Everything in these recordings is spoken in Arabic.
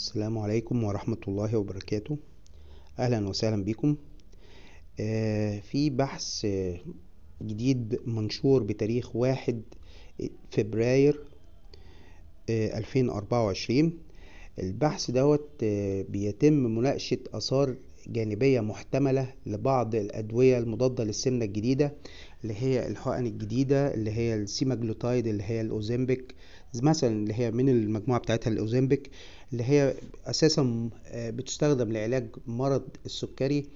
السلام عليكم ورحمة الله وبركاته أهلا وسهلا بكم آه، في بحث جديد منشور بتاريخ واحد فبراير آه، ألفين أربعة وعشرين البحث دوت آه، بيتم مناقشة آثار جانبية محتملة لبعض الأدوية المضادة للسمنة الجديدة اللي هي الحقن الجديدة اللي هي السيماجلوتايد اللي هي الأوزيمبيك مثلا اللي هي من المجموعة بتاعتها الأوزيمبيك اللي هي أساسا آه، بتستخدم لعلاج مرض السكري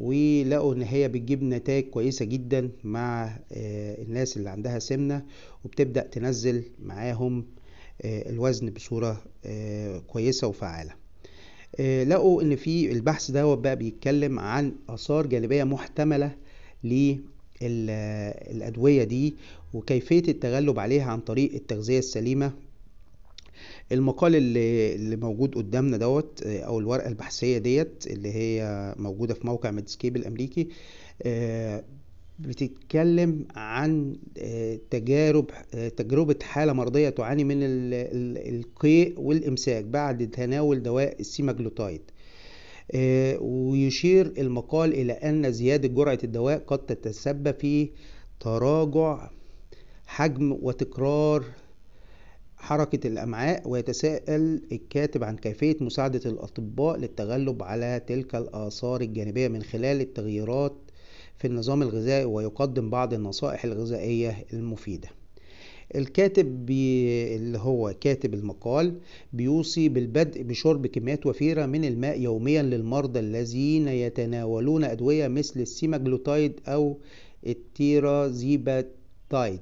ولقوا ان هي بتجيب نتائج كويسه جدا مع آه، الناس اللي عندها سمنه وبتبدا تنزل معاهم آه، الوزن بصورة آه، كويسة وفعالة آه، لقوا ان في البحث ده بقى بيتكلم عن اثار جانبية محتملة للأدوية دي وكيفية التغلب عليها عن طريق التغذية السليمة المقال اللي, اللي موجود قدامنا دوت او الورقه البحثيه ديت اللي هي موجوده في موقع ميدسكيب الامريكي بتتكلم عن آه، تجارب آه، تجربة حالة مرضية تعاني من القيء والإمساك بعد تناول دواء السيماجلوتايد آه، ويشير المقال إلى أن زيادة جرعة الدواء قد تتسبب في تراجع حجم وتكرار حركة الأمعاء ويتساءل الكاتب عن كيفية مساعدة الأطباء للتغلب على تلك الآثار الجانبية من خلال التغييرات في النظام الغذائي ويقدم بعض النصائح الغذائية المفيدة الكاتب بي اللي هو كاتب المقال بيوصي بالبدء بشرب كميات وفيرة من الماء يوميا للمرضى الذين يتناولون أدوية مثل السيماجلوتايد أو التيرازيباتايد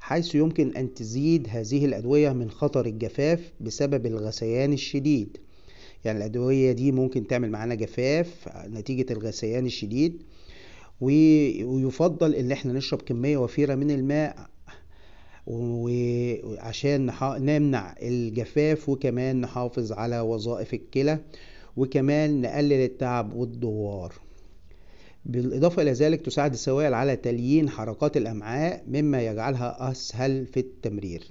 حيث يمكن أن تزيد هذه الأدوية من خطر الجفاف بسبب الغثيان الشديد يعني الأدوية دي ممكن تعمل معانا جفاف نتيجة الغثيان الشديد ويفضل ان احنا نشرب كميه وفيره من الماء وعشان نمنع الجفاف وكمان نحافظ على وظائف الكلى وكمان نقلل التعب والدوار بالإضافة إلى ذلك تساعد السوائل على تليين حركات الأمعاء مما يجعلها أسهل في التمرير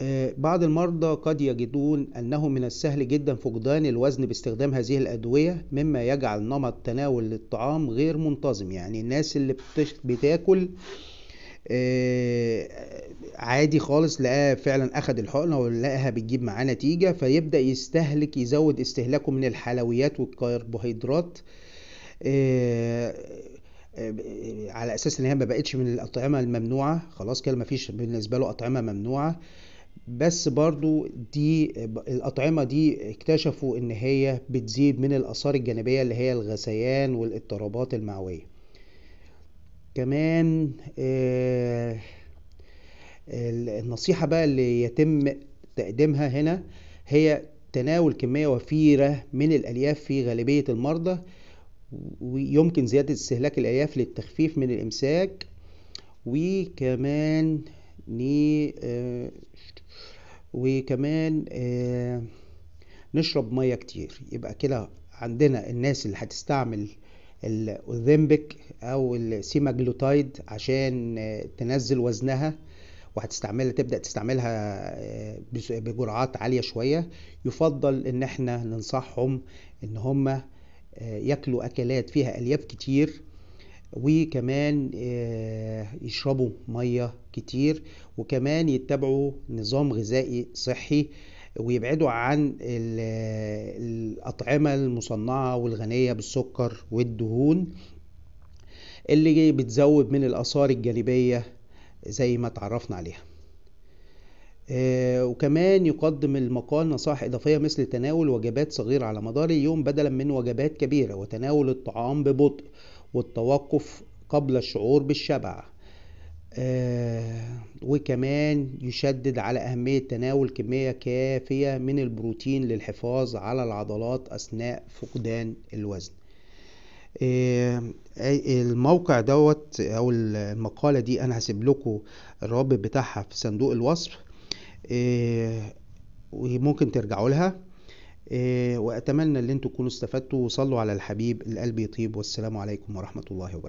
آه، بعض المرضى قد يجدون أنه من السهل جدا فقدان الوزن باستخدام هذه الأدوية مما يجعل نمط تناول الطعام غير منتظم يعني الناس اللي بتاكل آه، عادي خالص لقاها فعلا اخد الحقنه ولقاها بتجيب معاه نتيجه فيبدا يستهلك يزود استهلاكه من الحلويات والكربوهيدرات آه، على اساس ان هي ما بقتش من الاطعمه الممنوعه خلاص كده ما فيش بالنسبه له اطعمه ممنوعه بس برضو دي الأطعمة دي اكتشفوا إن هي بتزيد من الآثار الجانبية اللي هي الغثيان والاضطرابات المعوية كمان آه، النصيحة بقى اللي يتم تقديمها هنا هي تناول كمية وفيرة من الألياف في غالبية المرضى ويمكن زيادة استهلاك الألياف للتخفيف من الإمساك وكمان ني آه، وكمان آه، نشرب ميه كتير يبقى كده عندنا الناس اللي هتستعمل الاوزمبيك او السيماجلوتايد عشان آه، تنزل وزنها وهتستعملها تبدا تستعملها بجرعات عاليه شويه يفضل ان احنا ننصحهم ان هم ياكلوا اكلات فيها الياف كتير وكمان آه، يشربوا مية كتير وكمان يتبعوا نظام غذائي صحي ويبعدوا عن الأطعمة المصنعة والغنية بالسكر والدهون اللي بتزود من الآثار الجانبية زي ما تعرفنا عليها آه، وكمان يقدم المقال نصائح إضافية مثل تناول وجبات صغيرة على مدار اليوم بدلا من وجبات كبيرة وتناول الطعام ببطء والتوقف قبل الشعور بالشبع آه، وكمان يشدد على أهمية تناول كمية كافية من البروتين للحفاظ على العضلات أثناء فقدان الوزن آه، آه، الموقع دوت أو المقالة دي أنا هسيب لكم الرابط بتاعها في صندوق الوصف وممكن ترجعوا لها إيه، واتمنى ان انتوا تكونوا استفدتوا وصلوا على الحبيب القلب يطيب والسلام عليكم ورحمه الله وبركاته